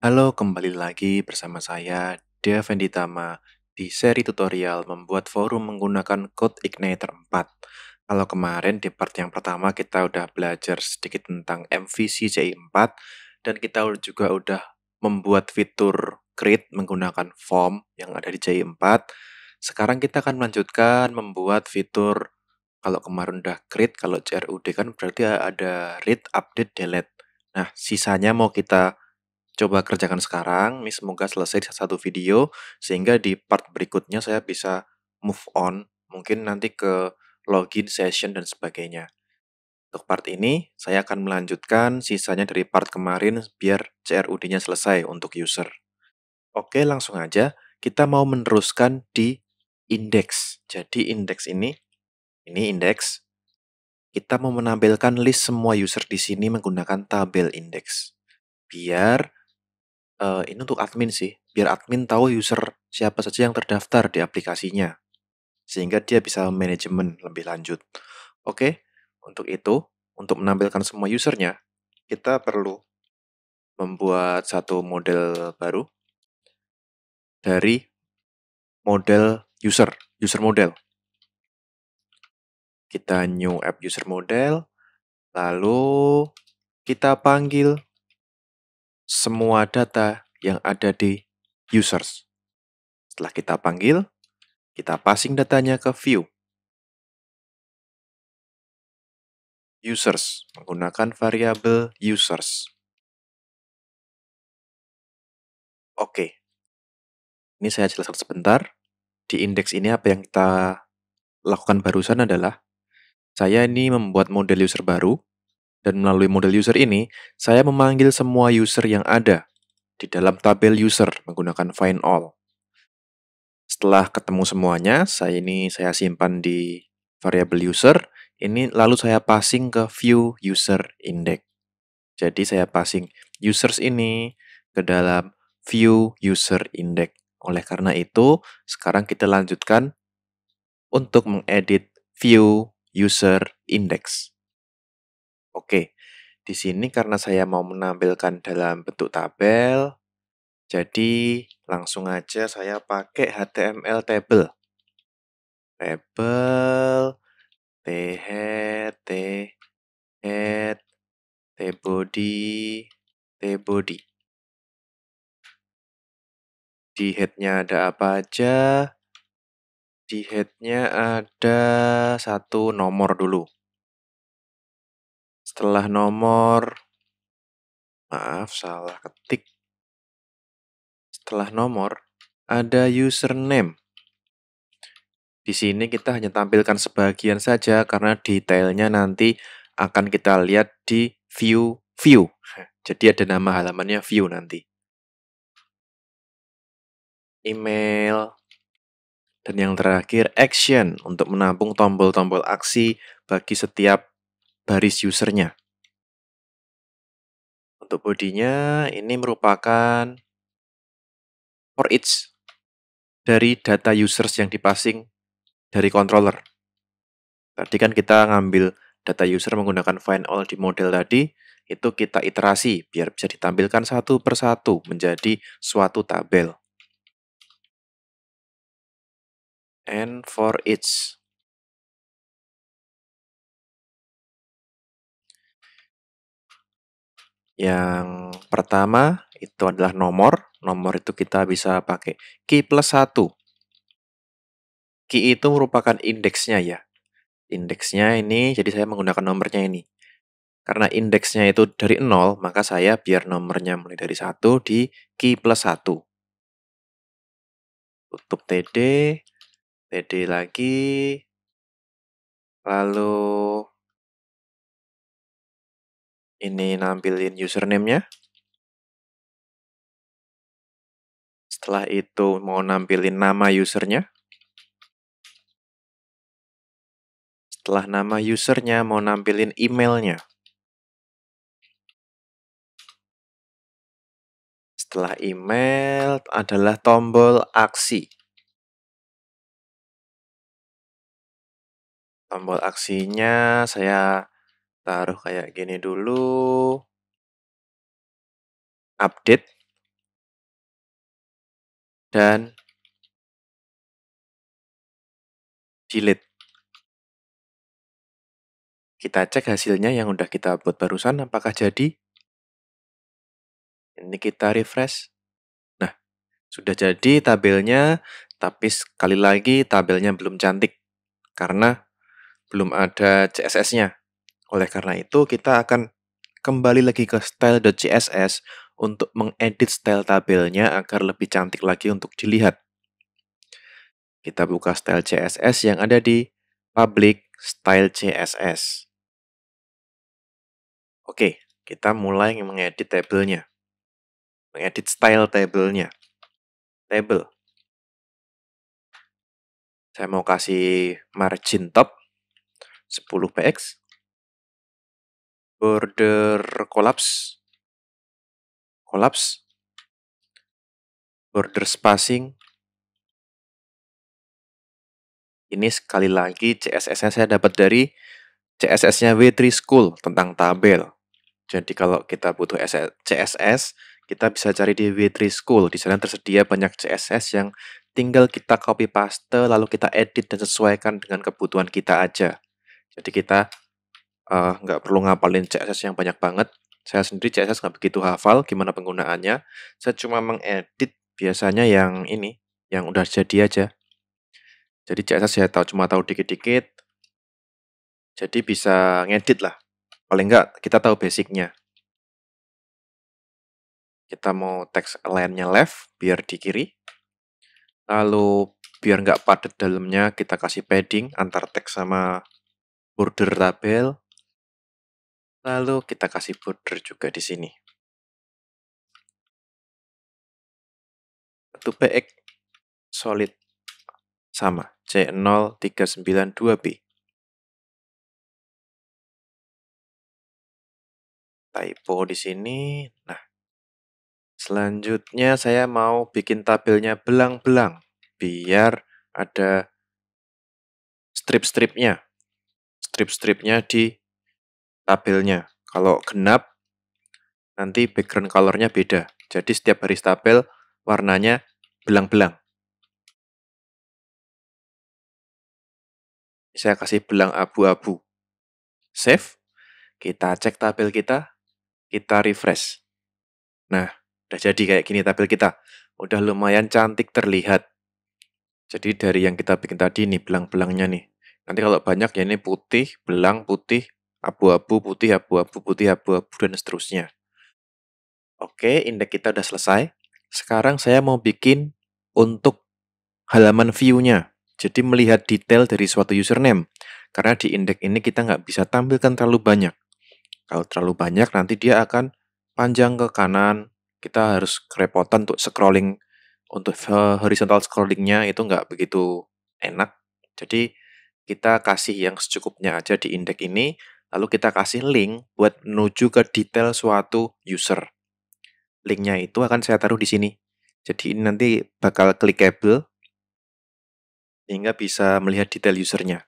Halo, kembali lagi bersama saya, Dea Venditama, di seri tutorial membuat forum menggunakan Code Igniter 4. Kalau kemarin di part yang pertama kita udah belajar sedikit tentang MVC CI4, dan kita juga udah membuat fitur create menggunakan form yang ada di CI4. Sekarang kita akan melanjutkan membuat fitur, kalau kemarin udah create, kalau CRUD kan berarti ada read, update, delete. Nah, sisanya mau kita coba kerjakan sekarang. Ini semoga selesai di satu video sehingga di part berikutnya saya bisa move on, mungkin nanti ke login session dan sebagainya. Untuk part ini, saya akan melanjutkan sisanya dari part kemarin biar CRUD-nya selesai untuk user. Oke, langsung aja. Kita mau meneruskan di index. Jadi, index ini, ini index. Kita mau menampilkan list semua user di sini menggunakan tabel index. Biar uh, ini untuk admin sih, biar admin tahu user siapa saja yang terdaftar di aplikasinya, sehingga dia bisa manajemen lebih lanjut. Oke, untuk itu, untuk menampilkan semua usernya, kita perlu membuat satu model baru dari model user, user model. Kita new app user model, lalu kita panggil semua data yang ada di users. Setelah kita panggil, kita passing datanya ke view. Users menggunakan variabel users. Oke, ini saya jelaskan sebentar. Di indeks ini apa yang kita lakukan barusan adalah saya ini membuat model user baru dan melalui model user ini, saya memanggil semua user yang ada di dalam tabel user menggunakan find all. Setelah ketemu semuanya, saya ini saya simpan di variable user, ini lalu saya passing ke view user index. Jadi saya passing users ini ke dalam view user index. Oleh karena itu, sekarang kita lanjutkan untuk mengedit view user index. Oke, di sini karena saya mau menampilkan dalam bentuk tabel, jadi langsung aja saya pakai HTML table. Table, t head, t head, t body, t body. Di headnya ada apa aja? Di headnya ada satu nomor dulu setelah nomor maaf salah ketik setelah nomor ada username di sini kita hanya tampilkan sebagian saja karena detailnya nanti akan kita lihat di view view jadi ada nama halamannya view nanti email dan yang terakhir action untuk menampung tombol-tombol aksi bagi setiap baris usernya. Untuk bodinya ini merupakan for each dari data users yang dipassing dari controller. Tadi kan kita ngambil data user menggunakan find all di model tadi, itu kita iterasi biar bisa ditampilkan satu persatu menjadi suatu tabel. And for each Yang pertama itu adalah nomor. Nomor itu kita bisa pakai key plus 1. Key itu merupakan indeksnya ya. Indeksnya ini, jadi saya menggunakan nomornya ini. Karena indeksnya itu dari 0, maka saya biar nomornya mulai dari 1 di key plus 1. Tutup TD, TD lagi, lalu ini nampilin username-nya. Setelah itu mau nampilin nama usernya. Setelah nama usernya mau nampilin emailnya. Setelah email adalah tombol aksi. Tombol aksinya saya taruh kayak gini dulu. Update. Dan jilid. Kita cek hasilnya yang udah kita buat barusan apakah jadi. Ini kita refresh. Nah, sudah jadi tabelnya, tapi sekali lagi tabelnya belum cantik karena belum ada CSS-nya. Oleh karena itu, kita akan kembali lagi ke style.css untuk mengedit style tabelnya agar lebih cantik lagi untuk dilihat. Kita buka style CSS yang ada di public style CSS. Oke, kita mulai mengedit tabelnya. Mengedit style tabelnya. Table. Saya mau kasih margin top 10px border collapse collapse border spacing ini sekali lagi CSS-nya saya dapat dari CSS-nya W3 School tentang tabel. Jadi kalau kita butuh CSS, kita bisa cari di W3 School. Di sana tersedia banyak CSS yang tinggal kita copy paste lalu kita edit dan sesuaikan dengan kebutuhan kita aja. Jadi kita Eh, nggak uh, perlu ngapalin CSS yang banyak banget. Saya sendiri CSS nggak begitu hafal gimana penggunaannya. Saya cuma mengedit biasanya yang ini, yang udah jadi aja. Jadi CSS saya tahu cuma tahu dikit-dikit. Jadi bisa ngedit lah. Paling nggak kita tahu basicnya. Kita mau text lainnya left biar di kiri. Lalu biar nggak padat dalamnya kita kasih padding antar teks sama border tabel Lalu kita kasih border juga di sini. Batu baik solid sama C0392B. Typo di sini. Nah, selanjutnya saya mau bikin tabelnya belang-belang biar ada strip-stripnya. Strip-stripnya di tabelnya. Kalau genap, nanti background colornya beda. Jadi setiap baris tabel warnanya belang-belang. Saya kasih belang abu-abu. Save. Kita cek tabel kita. Kita refresh. Nah, udah jadi kayak gini tabel kita. Udah lumayan cantik terlihat. Jadi dari yang kita bikin tadi nih, belang-belangnya nih. Nanti kalau banyak ya ini putih, belang, putih, abu-abu, putih, abu-abu, putih, abu-abu, dan seterusnya. Oke, indeks kita udah selesai. Sekarang saya mau bikin untuk halaman view-nya. Jadi melihat detail dari suatu username. Karena di indeks ini kita nggak bisa tampilkan terlalu banyak. Kalau terlalu banyak nanti dia akan panjang ke kanan. Kita harus kerepotan untuk scrolling. Untuk horizontal scrollingnya itu nggak begitu enak. Jadi kita kasih yang secukupnya aja di indeks ini Lalu kita kasih link buat menuju ke detail suatu user. Linknya itu akan saya taruh di sini. Jadi ini nanti bakal clickable sehingga bisa melihat detail usernya.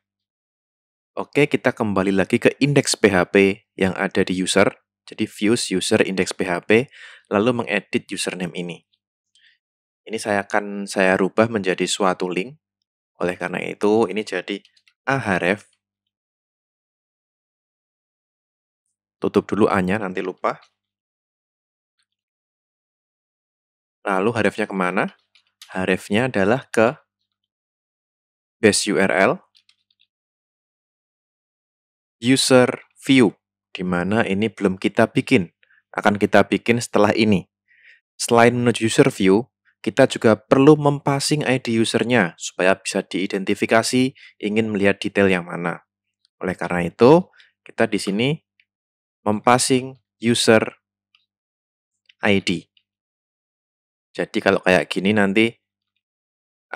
Oke, kita kembali lagi ke indeks PHP yang ada di user. Jadi views user index PHP, lalu mengedit username ini. Ini saya akan saya rubah menjadi suatu link. Oleh karena itu, ini jadi ahref Tutup dulu A-nya, nanti lupa. Lalu harefnya kemana? Harefnya adalah ke base URL user view, di mana ini belum kita bikin. Akan kita bikin setelah ini. Selain menuju user view, kita juga perlu mempassing ID usernya supaya bisa diidentifikasi ingin melihat detail yang mana. Oleh karena itu, kita di sini mempassing user ID. Jadi kalau kayak gini nanti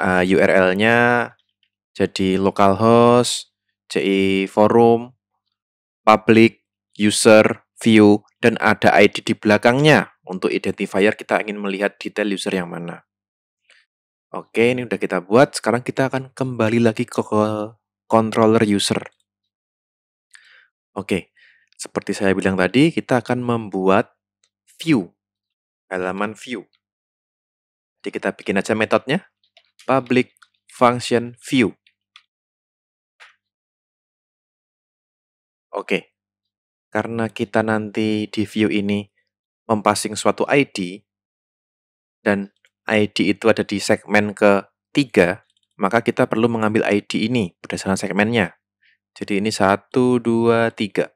uh, eh, URL-nya jadi localhost, ci forum, public, user, view, dan ada ID di belakangnya. Untuk identifier kita ingin melihat detail user yang mana. Oke, ini udah kita buat. Sekarang kita akan kembali lagi ke controller user. Oke, seperti saya bilang tadi, kita akan membuat view, halaman view. Jadi kita bikin aja metodenya, public function view. Oke, karena kita nanti di view ini mempassing suatu ID, dan ID itu ada di segmen ketiga, maka kita perlu mengambil ID ini berdasarkan segmennya. Jadi ini 1, 2, 3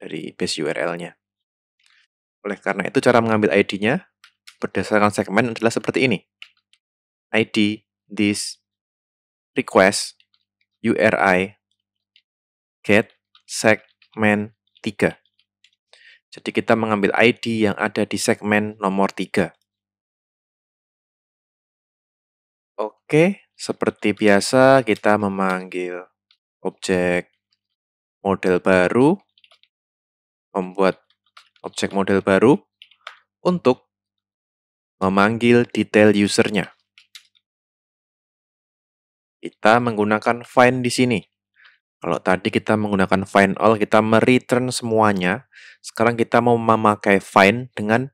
dari base URL-nya. Oleh karena itu cara mengambil ID-nya berdasarkan segmen adalah seperti ini. ID this request URI get segmen 3. Jadi kita mengambil ID yang ada di segmen nomor 3. Oke, seperti biasa kita memanggil objek model baru membuat objek model baru untuk memanggil detail usernya. Kita menggunakan find di sini. Kalau tadi kita menggunakan find all, kita mereturn semuanya. Sekarang kita mau memakai find dengan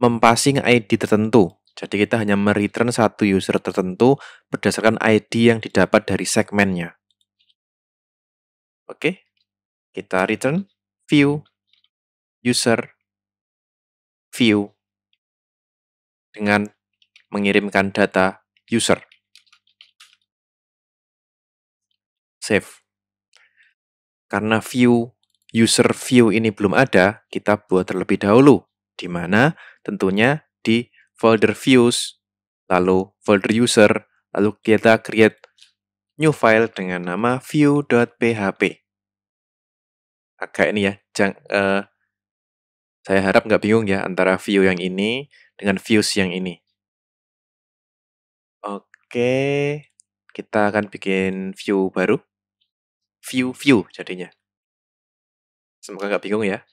mempasing ID tertentu. Jadi kita hanya mereturn satu user tertentu berdasarkan ID yang didapat dari segmennya. Oke, kita return view user view dengan mengirimkan data user. Save. Karena view user view ini belum ada, kita buat terlebih dahulu, di mana tentunya di folder views, lalu folder user, lalu kita create new file dengan nama view.php agak ini ya, jang, uh, saya harap nggak bingung ya antara view yang ini dengan views yang ini. Oke, kita akan bikin view baru. View view jadinya. Semoga nggak bingung ya.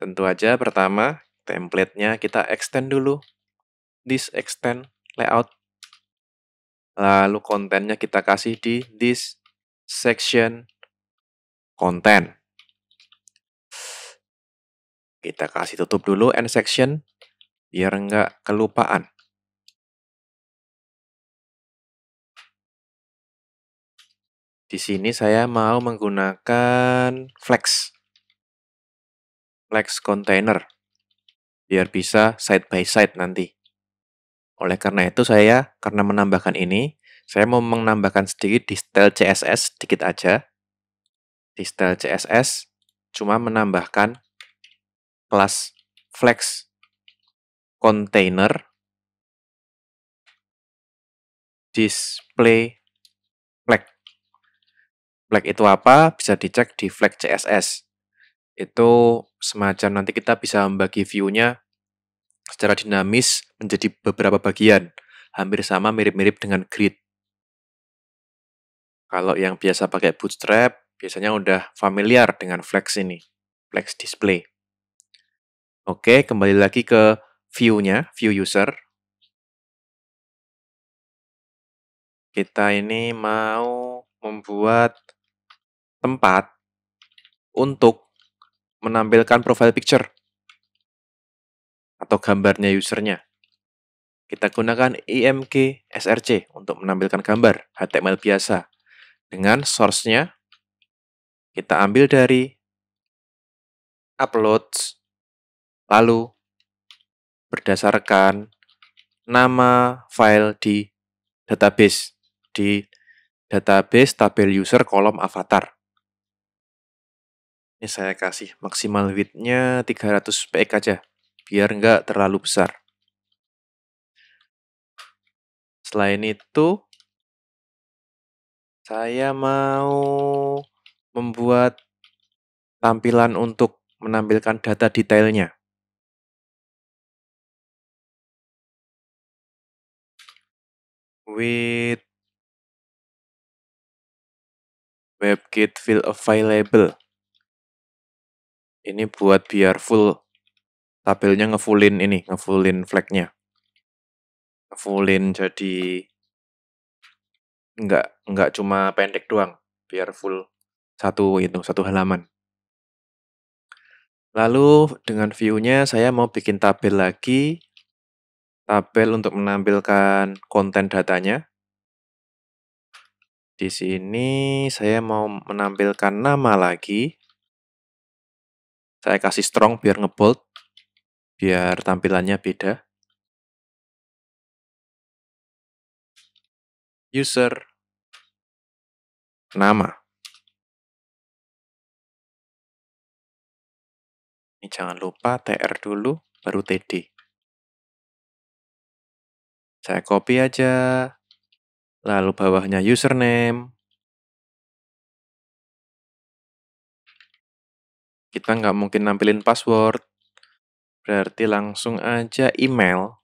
Tentu aja pertama template-nya kita extend dulu. This extend layout. Lalu kontennya kita kasih di this section content. Kita kasih tutup dulu end section biar nggak kelupaan. Di sini saya mau menggunakan flex. Flex container. Biar bisa side by side nanti. Oleh karena itu saya, karena menambahkan ini, saya mau menambahkan sedikit di style CSS sedikit aja. Di style CSS, cuma menambahkan kelas flex container display flag. Flag itu apa? Bisa dicek di flag CSS. Itu semacam nanti kita bisa membagi view-nya secara dinamis menjadi beberapa bagian. Hampir sama mirip-mirip dengan grid. Kalau yang biasa pakai bootstrap, biasanya udah familiar dengan flex ini. Flex display. Oke, kembali lagi ke view-nya, view user. Kita ini mau membuat tempat untuk menampilkan profile picture atau gambarnya usernya. Kita gunakan IMG SRC untuk menampilkan gambar HTML biasa. Dengan source-nya, kita ambil dari uploads Lalu, berdasarkan nama file di database, di database tabel user kolom avatar. Ini saya kasih maksimal width-nya 300 px aja, biar nggak terlalu besar. Selain itu, saya mau membuat tampilan untuk menampilkan data detailnya. with WebKit field available. Ini buat biar full tabelnya ngefullin ini, ngefullin flagnya. Ngefullin jadi nggak nggak cuma pendek doang, biar full satu itu satu halaman. Lalu dengan view-nya saya mau bikin tabel lagi Tabel untuk menampilkan konten datanya. Di sini saya mau menampilkan nama lagi. Saya kasih strong biar ngebold, biar tampilannya beda. User nama. Ini jangan lupa TR dulu, baru TD. Saya copy aja. Lalu bawahnya username. Kita nggak mungkin nampilin password. Berarti langsung aja email.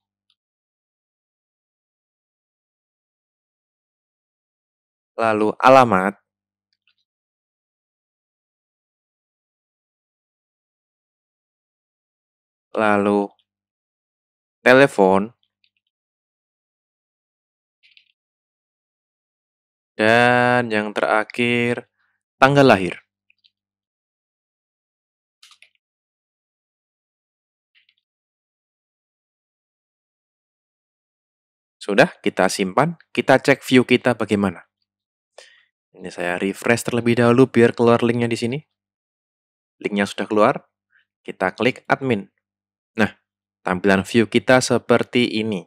Lalu alamat. lalu telepon, Dan yang terakhir, tanggal lahir. Sudah, kita simpan, kita cek view kita bagaimana. Ini saya refresh terlebih dahulu biar keluar linknya di sini. Linknya sudah keluar, kita klik admin. Nah, tampilan view kita seperti ini.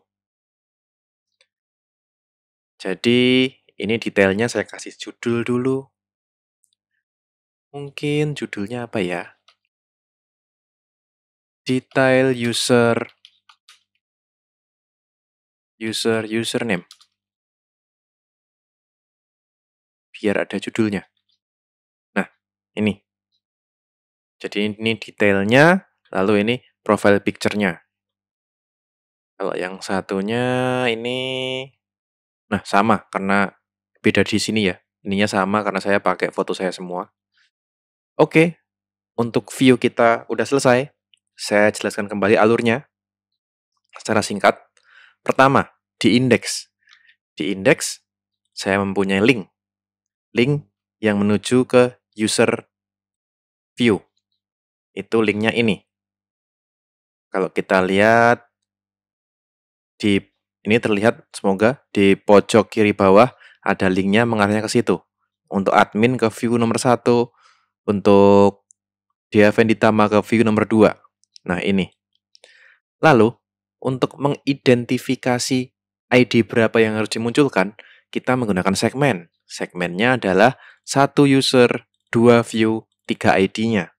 Jadi, ini detailnya saya kasih judul dulu. Mungkin judulnya apa ya? Detail user user username. Biar ada judulnya. Nah, ini. Jadi ini detailnya, lalu ini profile picture-nya. Kalau yang satunya ini, nah sama karena beda di sini ya. Ininya sama karena saya pakai foto saya semua. Oke, untuk view kita udah selesai. Saya jelaskan kembali alurnya secara singkat. Pertama, di index, Di index saya mempunyai link. Link yang menuju ke user view. Itu linknya ini. Kalau kita lihat di ini terlihat semoga di pojok kiri bawah ada linknya mengarahnya ke situ. Untuk admin ke view nomor satu, untuk dia Venditama ke view nomor dua. Nah ini. Lalu, untuk mengidentifikasi ID berapa yang harus dimunculkan, kita menggunakan segmen. Segmennya adalah satu user, dua view, tiga ID-nya.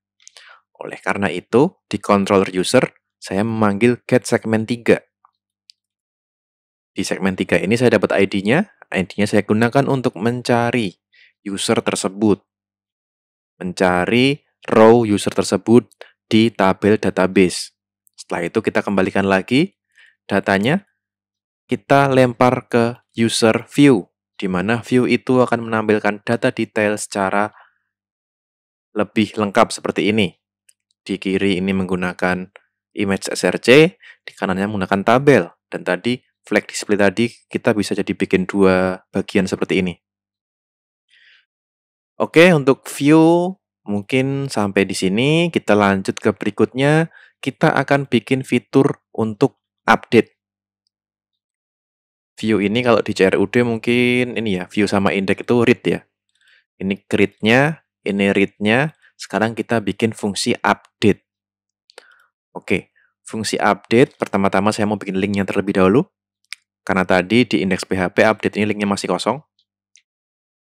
Oleh karena itu, di controller user, saya memanggil get segmen tiga. Di segmen tiga ini saya dapat ID-nya, ID-nya saya gunakan untuk mencari user tersebut. Mencari row user tersebut di tabel database. Setelah itu kita kembalikan lagi datanya, kita lempar ke user view, di mana view itu akan menampilkan data detail secara lebih lengkap seperti ini. Di kiri ini menggunakan image SRC, di kanannya menggunakan tabel. Dan tadi flag display tadi, kita bisa jadi bikin dua bagian seperti ini. Oke, untuk view mungkin sampai di sini. Kita lanjut ke berikutnya. Kita akan bikin fitur untuk update. View ini kalau di CRUD mungkin ini ya, view sama indeks itu read ya. Ini create nya ini read-nya. Sekarang kita bikin fungsi update. Oke, fungsi update pertama-tama saya mau bikin linknya terlebih dahulu. Karena tadi di indeks PHP update ini linknya masih kosong.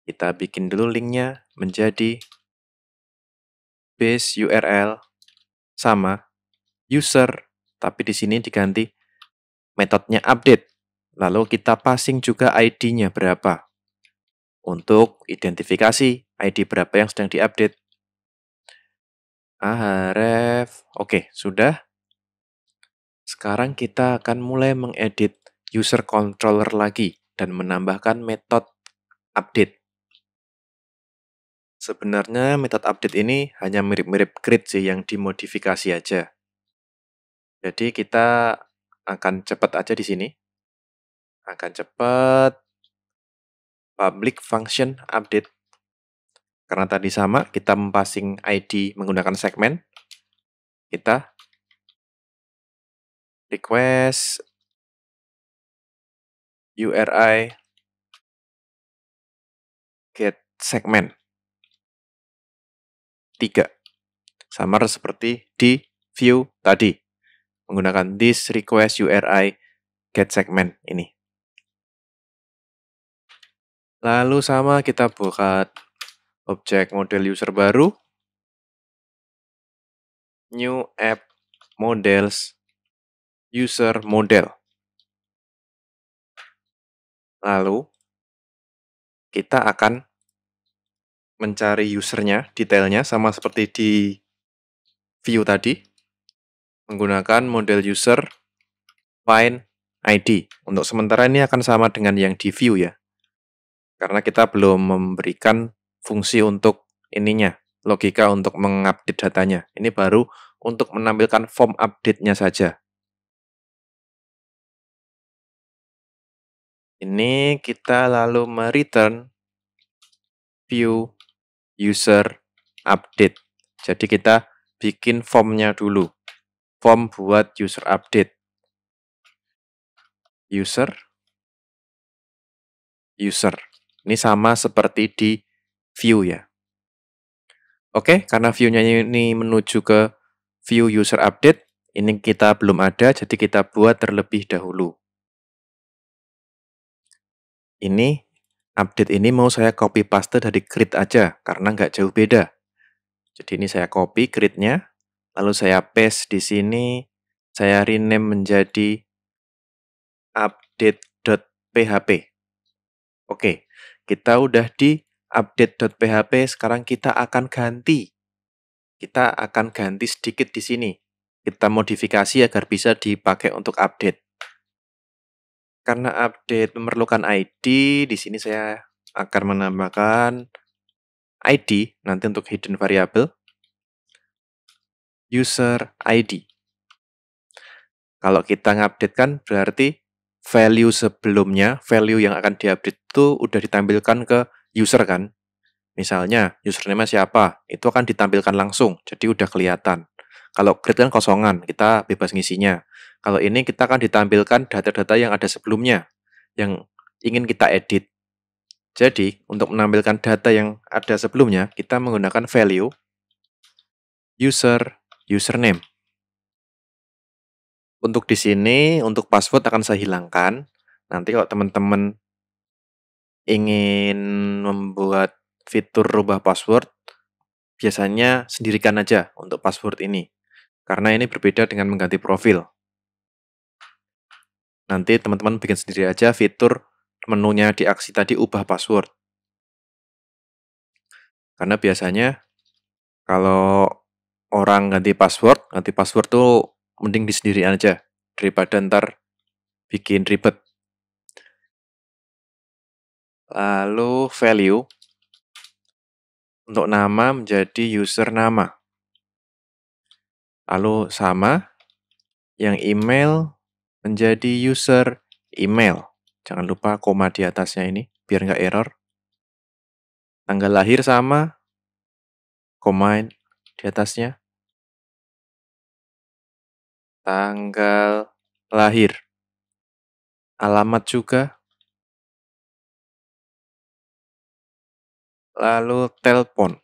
Kita bikin dulu linknya menjadi base URL sama user, tapi di sini diganti metodenya update. Lalu kita passing juga ID-nya berapa. Untuk identifikasi ID berapa yang sedang diupdate. ref Oke, sudah. Sekarang kita akan mulai mengedit user controller lagi dan menambahkan metode update. Sebenarnya metode update ini hanya mirip-mirip grid sih yang dimodifikasi aja. Jadi kita akan cepat aja di sini. Akan cepat public function update. Karena tadi sama, kita mempassing ID menggunakan segmen. Kita request URI get segmen. 3. Sama seperti di view tadi. Menggunakan this request URI get segment ini. Lalu sama kita buka objek model user baru. New app models user model. Lalu kita akan mencari usernya, detailnya sama seperti di view tadi menggunakan model user find ID. Untuk sementara ini akan sama dengan yang di view ya. Karena kita belum memberikan fungsi untuk ininya, logika untuk mengupdate datanya. Ini baru untuk menampilkan form update-nya saja. Ini kita lalu mereturn view user update. Jadi kita bikin formnya dulu. Form buat user update. User. User. Ini sama seperti di view ya. Oke, karena view-nya ini menuju ke view user update, ini kita belum ada, jadi kita buat terlebih dahulu ini update ini mau saya copy paste dari grid aja karena nggak jauh beda. Jadi ini saya copy gridnya, lalu saya paste di sini, saya rename menjadi update.php. Oke, kita udah di update.php, sekarang kita akan ganti. Kita akan ganti sedikit di sini. Kita modifikasi agar bisa dipakai untuk update karena update memerlukan ID, di sini saya akan menambahkan ID nanti untuk hidden variable user ID. Kalau kita ngupdate kan berarti value sebelumnya, value yang akan diupdate itu udah ditampilkan ke user kan. Misalnya username siapa, itu akan ditampilkan langsung, jadi udah kelihatan. Kalau create kan kosongan, kita bebas ngisinya. Kalau ini kita akan ditampilkan data-data yang ada sebelumnya yang ingin kita edit. Jadi, untuk menampilkan data yang ada sebelumnya, kita menggunakan value user username. Untuk di sini, untuk password akan saya hilangkan. Nanti kalau teman-teman ingin membuat fitur rubah password, biasanya sendirikan aja untuk password ini. Karena ini berbeda dengan mengganti profil. Nanti teman-teman bikin sendiri aja fitur menunya di aksi tadi ubah password. Karena biasanya kalau orang ganti password, ganti password tuh mending di sendiri aja daripada ntar bikin ribet. Lalu value untuk nama menjadi user nama. Lalu sama yang email menjadi user email. Jangan lupa koma di atasnya ini, biar nggak error. Tanggal lahir sama, koma di atasnya. Tanggal lahir. Alamat juga. Lalu telepon.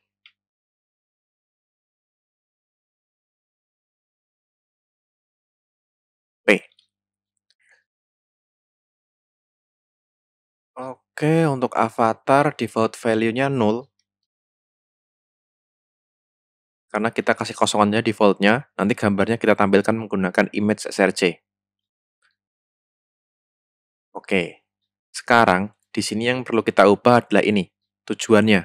Oke, untuk avatar default value-nya 0. Karena kita kasih kosongannya defaultnya, nanti gambarnya kita tampilkan menggunakan image src. Oke, sekarang di sini yang perlu kita ubah adalah ini, tujuannya.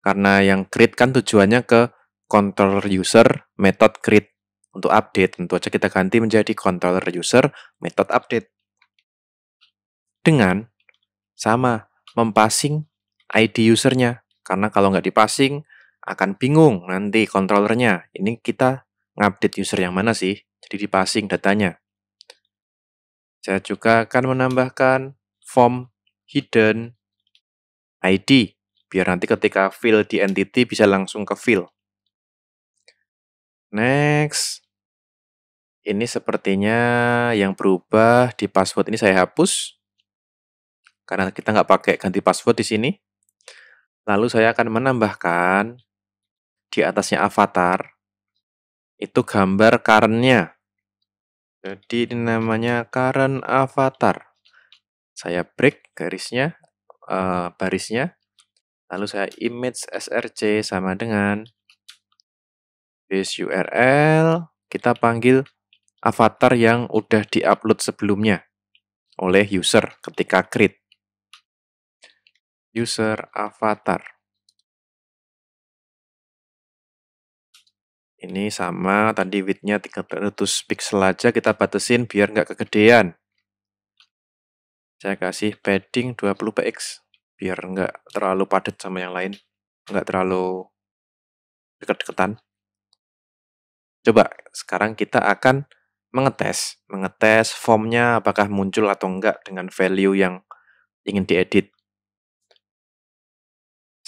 Karena yang create kan tujuannya ke controller user method create. Untuk update, tentu aja kita ganti menjadi controller user method update. Dengan sama, mempassing ID usernya. Karena kalau nggak dipassing akan bingung nanti kontrolernya Ini kita ngupdate user yang mana sih? Jadi dipassing datanya. Saya juga akan menambahkan form hidden ID biar nanti ketika fill di entity bisa langsung ke fill. Next. Ini sepertinya yang berubah di password ini saya hapus karena kita nggak pakai ganti password di sini. Lalu saya akan menambahkan di atasnya avatar itu gambar karennya. Jadi ini namanya current avatar. Saya break garisnya, eh, barisnya. Lalu saya image src sama dengan base URL. Kita panggil avatar yang udah diupload sebelumnya oleh user ketika create user avatar. Ini sama, tadi widthnya 300 pixel aja, kita batasin biar nggak kegedean. Saya kasih padding 20px, biar nggak terlalu padat sama yang lain, nggak terlalu deket-deketan. Coba, sekarang kita akan mengetes, mengetes formnya apakah muncul atau enggak dengan value yang ingin diedit.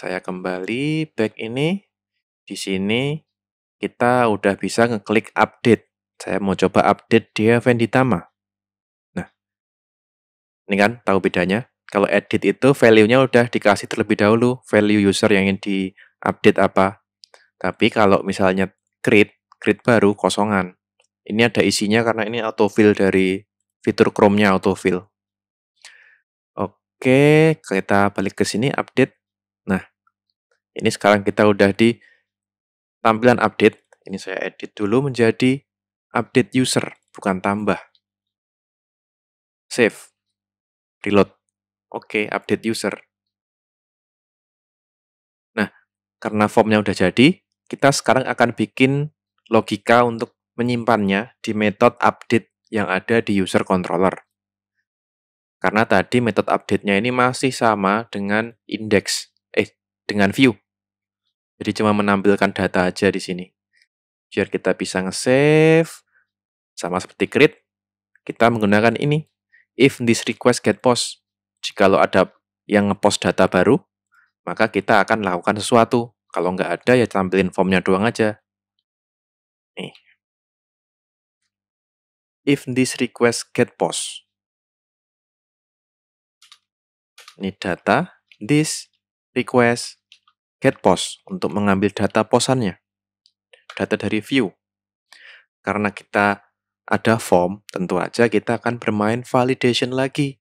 Saya kembali back ini. Di sini kita udah bisa ngeklik update. Saya mau coba update dia Venditama. Nah, ini kan tahu bedanya. Kalau edit itu value-nya udah dikasih terlebih dahulu, value user yang ingin di-update apa. Tapi kalau misalnya create, create baru kosongan. Ini ada isinya karena ini autofill dari fitur Chrome-nya autofill. Oke, kita balik ke sini update. Ini sekarang kita udah di tampilan update. Ini saya edit dulu menjadi update user, bukan tambah. Save. Reload. Oke, okay, update user. Nah, karena formnya udah jadi, kita sekarang akan bikin logika untuk menyimpannya di metode update yang ada di user controller. Karena tadi metode update-nya ini masih sama dengan index dengan view. Jadi cuma menampilkan data aja di sini. Biar kita bisa nge-save. Sama seperti create, kita menggunakan ini. If this request get post. jika lo ada yang nge-post data baru, maka kita akan lakukan sesuatu. Kalau nggak ada, ya tampilin formnya doang aja. Nih. If this request get post. Ini data, this request get post untuk mengambil data posannya, data dari view. Karena kita ada form, tentu aja kita akan bermain validation lagi.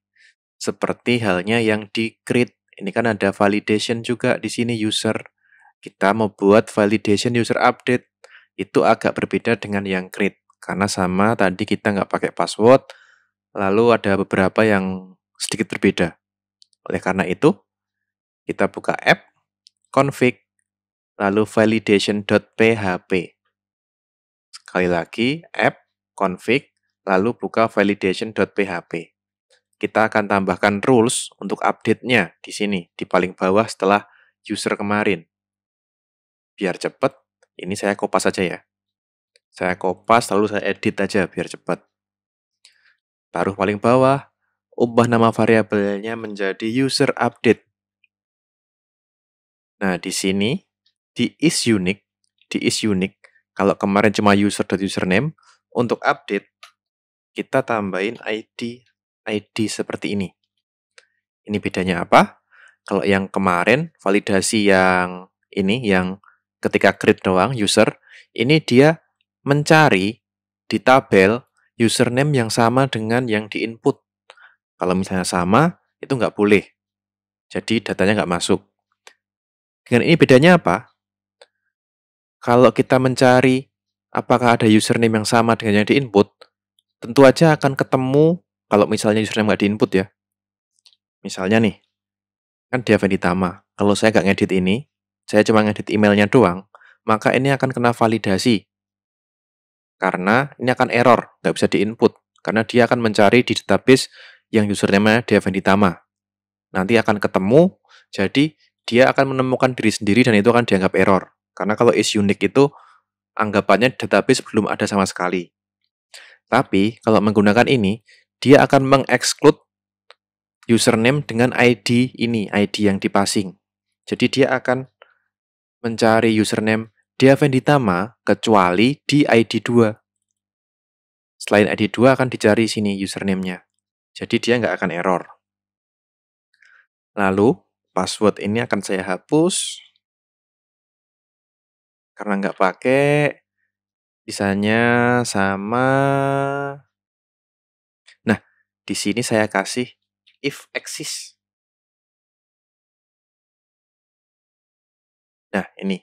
Seperti halnya yang di create. Ini kan ada validation juga di sini user. Kita membuat validation user update. Itu agak berbeda dengan yang create. Karena sama tadi kita nggak pakai password, lalu ada beberapa yang sedikit berbeda. Oleh karena itu, kita buka app, config, lalu validation.php. Sekali lagi, app, config, lalu buka validation.php. Kita akan tambahkan rules untuk update-nya di sini, di paling bawah setelah user kemarin. Biar cepat, ini saya kopas saja ya. Saya kopas, lalu saya edit aja biar cepat. Taruh paling bawah, ubah nama variabelnya menjadi user update. Nah, di sini di is unique, di is unique kalau kemarin cuma user dot username, untuk update kita tambahin ID ID seperti ini. Ini bedanya apa? Kalau yang kemarin validasi yang ini yang ketika create doang user, ini dia mencari di tabel username yang sama dengan yang di input. Kalau misalnya sama, itu nggak boleh. Jadi datanya nggak masuk. Dengan ini bedanya apa? Kalau kita mencari apakah ada username yang sama dengan yang diinput, tentu aja akan ketemu kalau misalnya username nggak diinput ya. Misalnya nih, kan dia Venitama. Kalau saya nggak ngedit ini, saya cuma ngedit emailnya doang, maka ini akan kena validasi. Karena ini akan error, nggak bisa diinput, Karena dia akan mencari di database yang username-nya Nanti akan ketemu, jadi dia akan menemukan diri sendiri dan itu akan dianggap error. Karena kalau is unique itu anggapannya database belum ada sama sekali. Tapi kalau menggunakan ini, dia akan mengeksklud username dengan ID ini, ID yang dipassing. Jadi dia akan mencari username dia Venditama kecuali di ID 2. Selain ID 2 akan dicari sini username-nya. Jadi dia nggak akan error. Lalu, password ini akan saya hapus karena nggak pakai misalnya sama nah di sini saya kasih if exist nah ini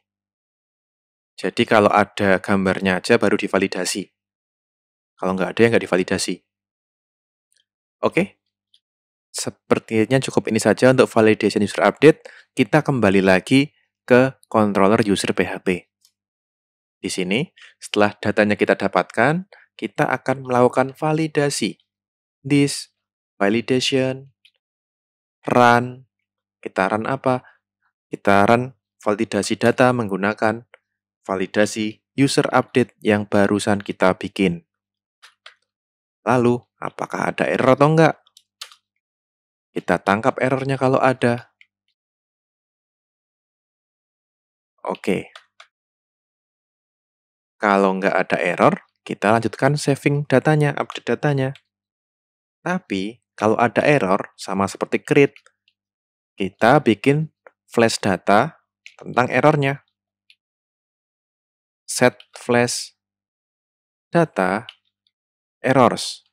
jadi kalau ada gambarnya aja baru divalidasi kalau nggak ada ya nggak divalidasi oke Sepertinya cukup ini saja untuk validation user update. Kita kembali lagi ke controller user PHP. Di sini, setelah datanya kita dapatkan, kita akan melakukan validasi. This, validation, run. Kita run apa? Kita run validasi data menggunakan validasi user update yang barusan kita bikin. Lalu, apakah ada error atau enggak? Kita tangkap errornya kalau ada. Oke. Kalau nggak ada error, kita lanjutkan saving datanya, update datanya. Tapi, kalau ada error, sama seperti create, kita bikin flash data tentang errornya. Set flash data errors.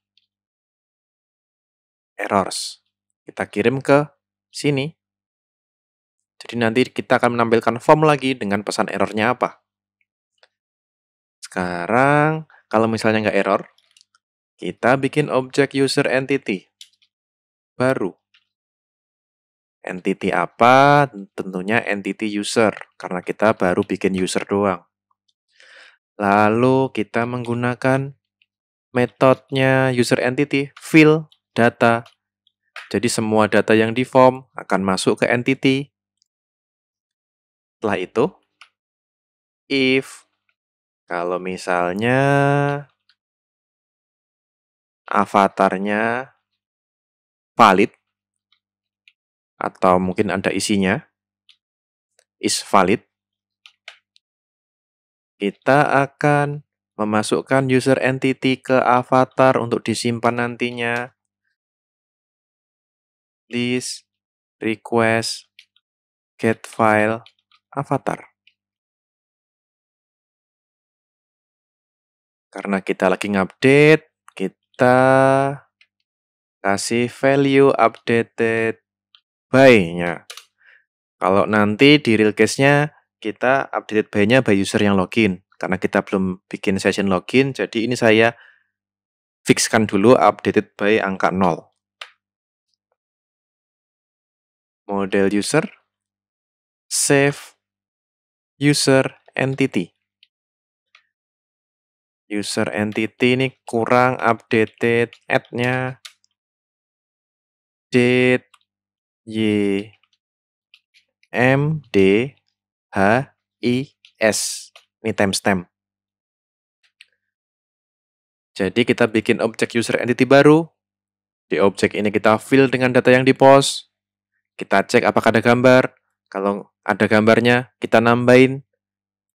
Errors kita kirim ke sini. Jadi nanti kita akan menampilkan form lagi dengan pesan errornya apa. Sekarang, kalau misalnya nggak error, kita bikin objek user entity baru. Entity apa? Tentunya entity user, karena kita baru bikin user doang. Lalu kita menggunakan metodenya user entity fill data jadi semua data yang di form akan masuk ke entity. Setelah itu, if kalau misalnya avatarnya valid atau mungkin ada isinya is valid kita akan memasukkan user entity ke avatar untuk disimpan nantinya list, request, get file, avatar. Karena kita lagi ngupdate, kita kasih value updated by-nya. Kalau nanti di real case-nya kita updated by-nya by user yang login. Karena kita belum bikin session login, jadi ini saya fixkan dulu updated by angka 0. model user, save user entity. User entity ini kurang updated add-nya date y m d h i s ini timestamp. Jadi kita bikin objek user entity baru. Di objek ini kita fill dengan data yang di post. Kita cek apakah ada gambar. Kalau ada gambarnya, kita nambahin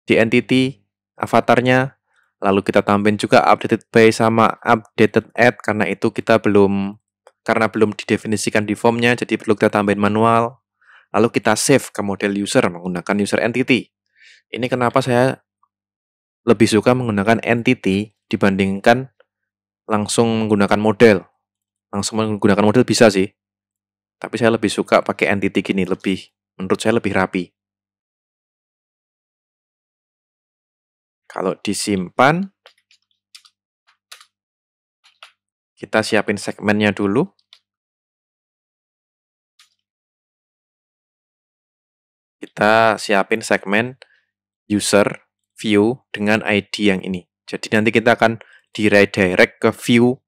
di entity avatarnya. Lalu kita tambahin juga updated by sama updated add karena itu kita belum karena belum didefinisikan di formnya, jadi perlu kita tambahin manual. Lalu kita save ke model user menggunakan user entity. Ini kenapa saya lebih suka menggunakan entity dibandingkan langsung menggunakan model. Langsung menggunakan model bisa sih, tapi saya lebih suka pakai entity gini, lebih menurut saya lebih rapi. Kalau disimpan, kita siapin segmennya dulu. Kita siapin segmen user view dengan ID yang ini. Jadi nanti kita akan direct redirect ke view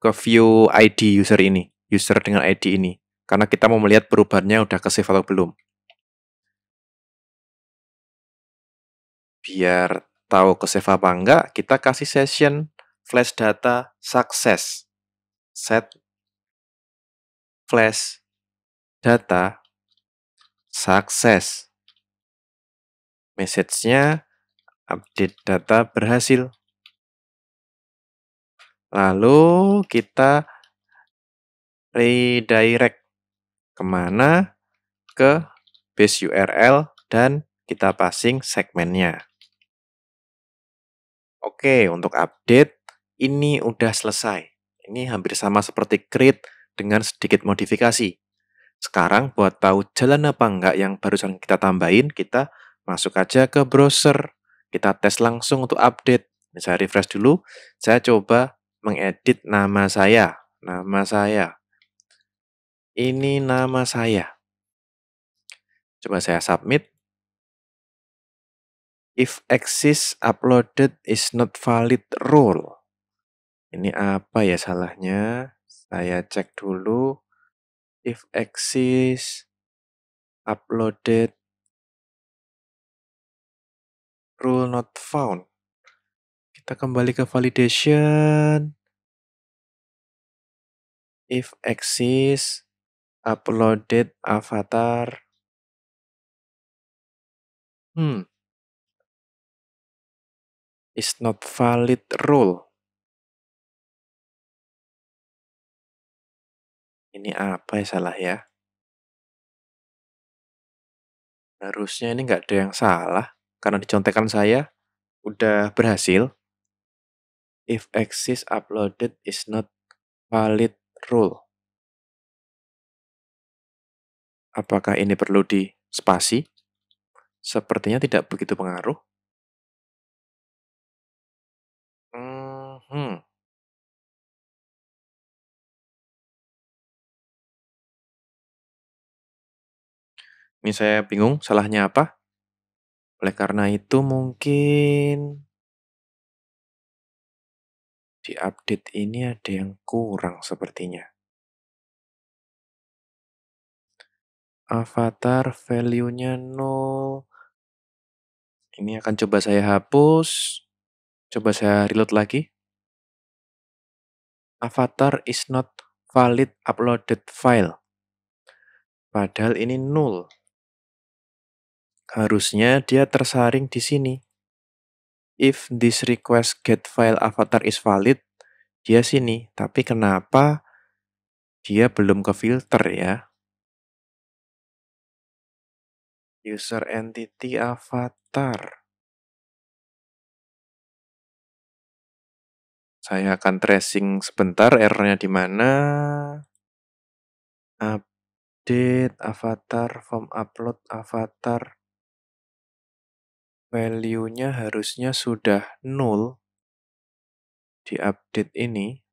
ke view ID user ini, user dengan ID ini. Karena kita mau melihat perubahannya udah ke save atau belum. Biar tahu ke save apa enggak, kita kasih session flash data success. Set flash data success. Message-nya update data berhasil. Lalu kita redirect kemana, ke base URL, dan kita passing segmennya. Oke, untuk update, ini udah selesai. Ini hampir sama seperti create dengan sedikit modifikasi. Sekarang buat tahu jalan apa enggak yang barusan kita tambahin, kita masuk aja ke browser. Kita tes langsung untuk update. Saya refresh dulu, saya coba mengedit nama saya. Nama saya, ini nama saya. Coba saya submit. If axis uploaded is not valid rule. Ini apa ya salahnya? Saya cek dulu. If axis uploaded rule not found. Kita kembali ke validation. If axis uploaded avatar. Hmm. Is not valid rule. Ini apa ya salah ya? Harusnya ini nggak ada yang salah karena dicontekan saya udah berhasil. If exists uploaded is not valid rule. Apakah ini perlu di spasi? Sepertinya tidak begitu pengaruh. Hmm, hmm. Ini saya bingung salahnya apa. Oleh karena itu mungkin di update ini ada yang kurang sepertinya. Avatar value-nya nol. Ini akan coba saya hapus. Coba saya reload lagi. Avatar is not valid uploaded file. Padahal ini null. Harusnya dia tersaring di sini. If this request get file avatar is valid, dia sini. Tapi kenapa dia belum ke filter ya? user entity avatar. Saya akan tracing sebentar errornya di mana. Update avatar form upload avatar. Value-nya harusnya sudah nol di update ini.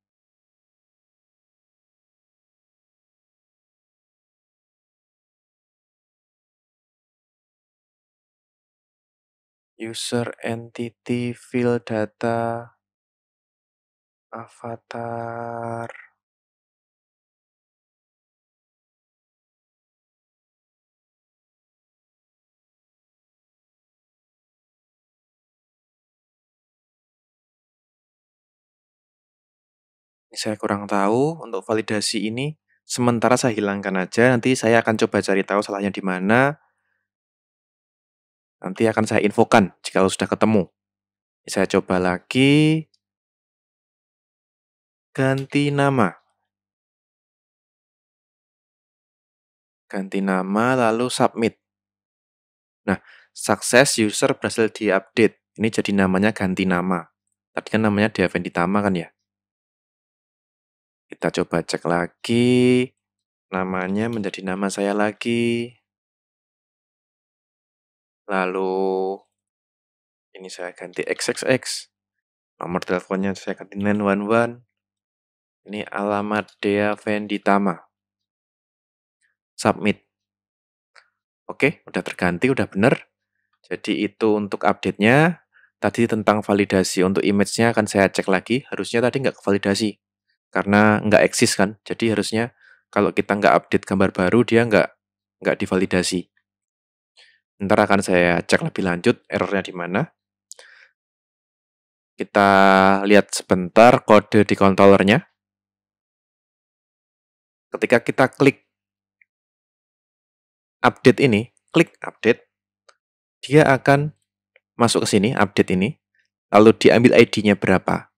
user entity field data avatar ini saya kurang tahu untuk validasi ini sementara saya hilangkan aja nanti saya akan coba cari tahu salahnya di mana Nanti akan saya infokan jika lo sudah ketemu. Saya coba lagi. Ganti nama. Ganti nama lalu submit. Nah, sukses user berhasil diupdate. Ini jadi namanya ganti nama. Tadi kan namanya Tama kan ya? Kita coba cek lagi. Namanya menjadi nama saya lagi. Lalu ini saya ganti XXX. Nomor teleponnya saya ganti 911. Ini alamat Dea Venditama. Submit. Oke, udah terganti, udah bener. Jadi itu untuk update-nya. Tadi tentang validasi untuk image-nya akan saya cek lagi. Harusnya tadi nggak validasi. Karena nggak eksis kan. Jadi harusnya kalau kita nggak update gambar baru, dia nggak, nggak divalidasi. Ntar akan saya cek lebih lanjut errornya di mana. Kita lihat sebentar kode di kontrolernya. Ketika kita klik update ini, klik update, dia akan masuk ke sini, update ini, lalu diambil ID-nya berapa.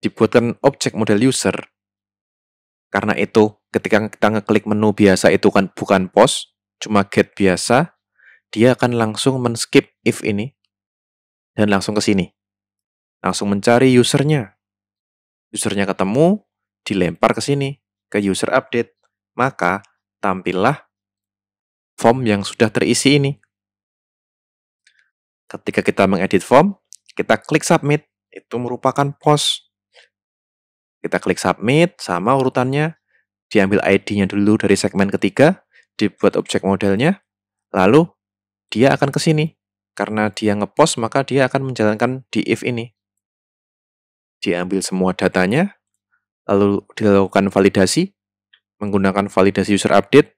Dibuatkan objek model user, karena itu ketika kita ngeklik menu biasa itu kan bukan post, cuma get biasa, dia akan langsung men-skip if ini dan langsung ke sini. Langsung mencari usernya. Usernya ketemu, dilempar ke sini, ke user update. Maka tampillah form yang sudah terisi ini. Ketika kita mengedit form, kita klik submit. Itu merupakan post. Kita klik submit sama urutannya. Diambil ID-nya dulu dari segmen ketiga, dibuat objek modelnya, lalu dia akan ke sini. Karena dia ngepost, maka dia akan menjalankan di if ini. Diambil semua datanya, lalu dilakukan validasi, menggunakan validasi user update.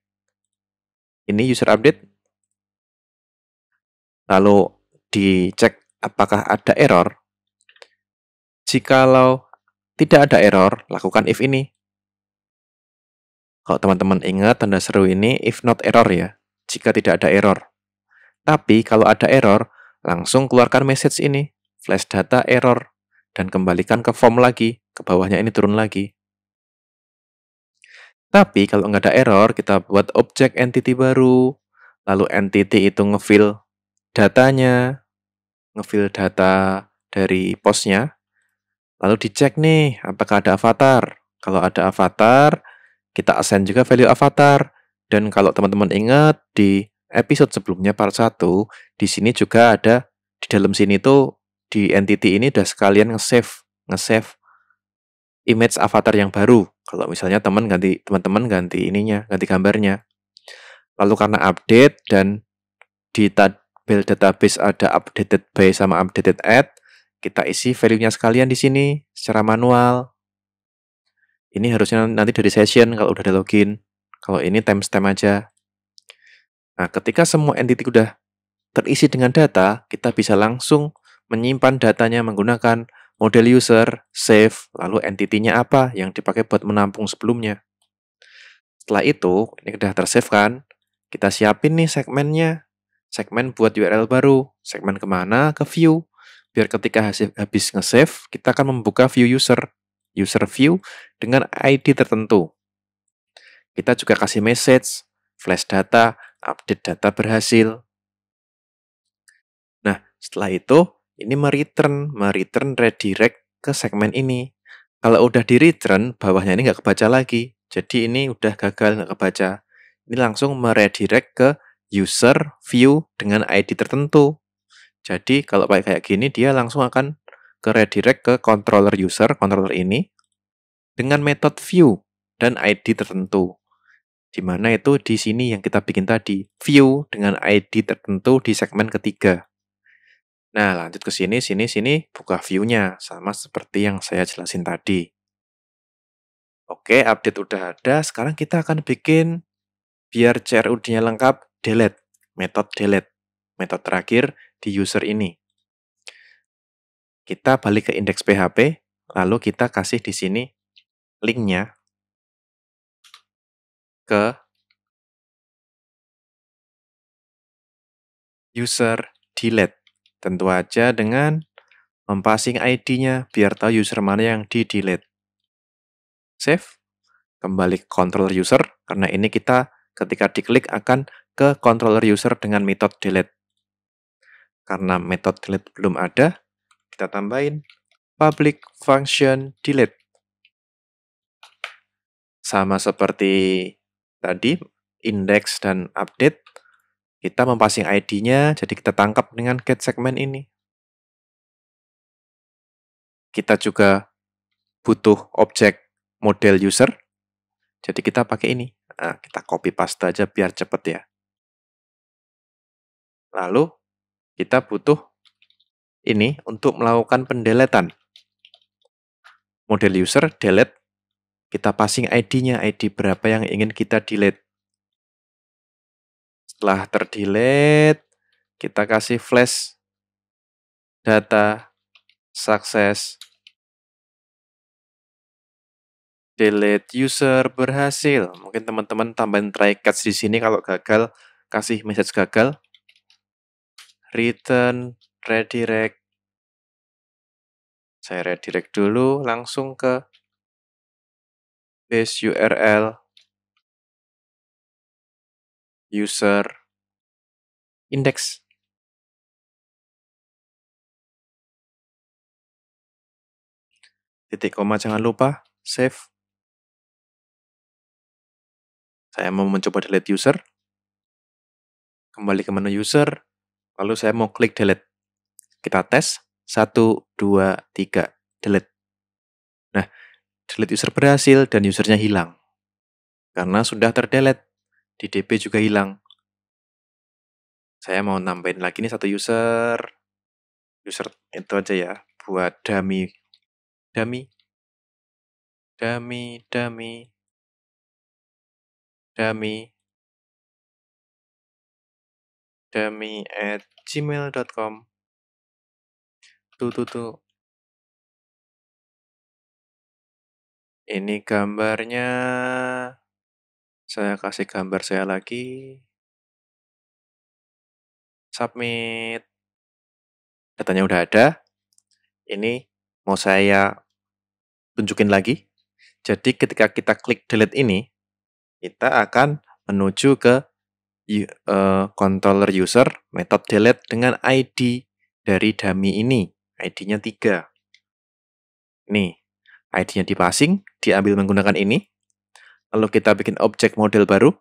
Ini user update. Lalu dicek apakah ada error. Jikalau tidak ada error, lakukan if ini. Kalau teman-teman ingat tanda seru ini if not error ya, jika tidak ada error. Tapi kalau ada error, langsung keluarkan message ini, flash data error, dan kembalikan ke form lagi, ke bawahnya ini turun lagi. Tapi kalau nggak ada error, kita buat objek entity baru, lalu entity itu ngefill datanya, ngefill data dari posnya, lalu dicek nih apakah ada avatar. Kalau ada avatar, kita assign juga value avatar. Dan kalau teman-teman ingat di episode sebelumnya part 1, di sini juga ada di dalam sini tuh di entity ini udah sekalian nge-save, nge-save image avatar yang baru. Kalau misalnya teman ganti teman-teman ganti ininya, ganti gambarnya. Lalu karena update dan di tabel database ada updated by sama updated add, kita isi value-nya sekalian di sini secara manual. Ini harusnya nanti dari session kalau udah ada login. Kalau ini timestamp aja. Nah, ketika semua entity sudah terisi dengan data, kita bisa langsung menyimpan datanya menggunakan model user, save, lalu entity-nya apa yang dipakai buat menampung sebelumnya. Setelah itu, ini sudah tersave kan, kita siapin nih segmennya. Segmen buat URL baru, segmen kemana, ke view. Biar ketika habis nge-save, kita akan membuka view user, user view dengan ID tertentu. Kita juga kasih message, flash data, update data berhasil. Nah, setelah itu ini mereturn, mereturn redirect ke segmen ini. Kalau udah di return, bawahnya ini nggak kebaca lagi. Jadi ini udah gagal nggak kebaca. Ini langsung meredirect ke user view dengan ID tertentu. Jadi kalau pakai kayak gini, dia langsung akan ke redirect ke controller user, controller ini, dengan method view dan ID tertentu. Dimana itu di sini yang kita bikin tadi, view dengan ID tertentu di segmen ketiga. Nah, lanjut ke sini, sini, sini, buka view-nya. Sama seperti yang saya jelasin tadi. Oke, update udah ada. Sekarang kita akan bikin biar CRUD-nya lengkap, delete. Metode delete. Metode terakhir di user ini. Kita balik ke index PHP, lalu kita kasih di sini linknya ke user delete. Tentu aja dengan mempassing ID-nya biar tahu user mana yang di delete. Save. Kembali ke controller user karena ini kita ketika diklik akan ke controller user dengan metode delete. Karena metode delete belum ada, kita tambahin public function delete. Sama seperti tadi index dan update kita mempassing ID-nya jadi kita tangkap dengan get segmen ini kita juga butuh objek model user jadi kita pakai ini nah, kita copy paste aja biar cepet ya lalu kita butuh ini untuk melakukan pendeletan model user delete kita passing ID-nya, ID berapa yang ingin kita delete. Setelah terdelete, kita kasih flash data success delete user berhasil. Mungkin teman-teman tambahin try catch di sini kalau gagal kasih message gagal. Return redirect. Saya redirect dulu langsung ke base URL user index. Titik koma jangan lupa save. Saya mau mencoba delete user. Kembali ke menu user, lalu saya mau klik delete. Kita tes 1 2 3 delete. Nah, delete user berhasil, dan usernya hilang. Karena sudah terdelete, di DB juga hilang. Saya mau nambahin lagi nih satu user, user itu aja ya, buat dummy, dummy, dummy, dummy, dummy, dummy at gmail.com tuh tuh tuh Ini gambarnya, saya kasih gambar saya lagi. Submit. Datanya udah ada. Ini mau saya tunjukin lagi. Jadi ketika kita klik delete ini, kita akan menuju ke uh, eh, controller user method delete dengan ID dari dummy ini. ID-nya 3. Nih, ID-nya di passing, diambil menggunakan ini. Lalu kita bikin objek model baru.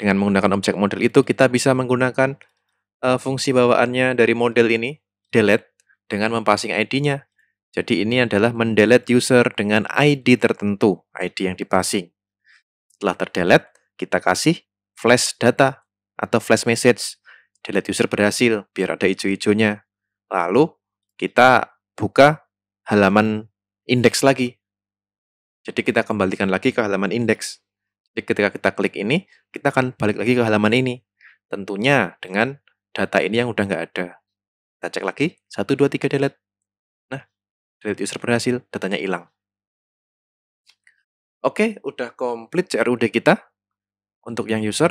Dengan menggunakan objek model itu kita bisa menggunakan uh, fungsi bawaannya dari model ini, delete, dengan mempassing ID-nya. Jadi ini adalah mendelete user dengan ID tertentu, ID yang dipassing. Setelah terdelete, kita kasih flash data atau flash message. Delete user berhasil, biar ada hijau-hijaunya. Lalu kita buka halaman index lagi. Jadi kita kembalikan lagi ke halaman indeks. Jadi ketika kita klik ini, kita akan balik lagi ke halaman ini. Tentunya dengan data ini yang udah nggak ada. Kita cek lagi, 1, 2, 3, delete. Nah, delete user berhasil, datanya hilang. Oke, udah komplit CRUD kita untuk yang user.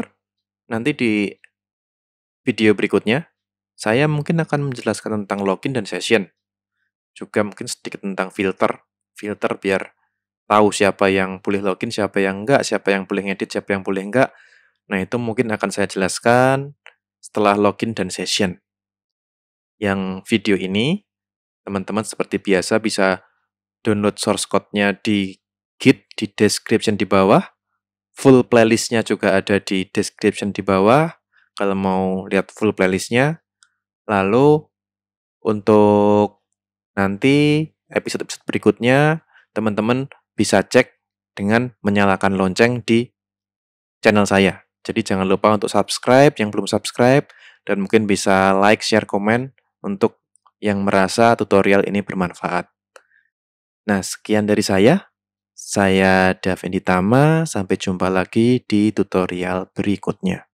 Nanti di video berikutnya, saya mungkin akan menjelaskan tentang login dan session. Juga mungkin sedikit tentang filter. Filter biar tahu siapa yang boleh login, siapa yang enggak, siapa yang boleh edit, siapa yang boleh enggak. Nah, itu mungkin akan saya jelaskan setelah login dan session. Yang video ini, teman-teman seperti biasa bisa download source code-nya di Git di description di bawah. Full playlist-nya juga ada di description di bawah. Kalau mau lihat full playlist-nya. Lalu, untuk nanti episode-episode berikutnya, teman-teman bisa cek dengan menyalakan lonceng di channel saya. Jadi jangan lupa untuk subscribe yang belum subscribe dan mungkin bisa like, share, komen untuk yang merasa tutorial ini bermanfaat. Nah, sekian dari saya. Saya Davin Ditama, sampai jumpa lagi di tutorial berikutnya.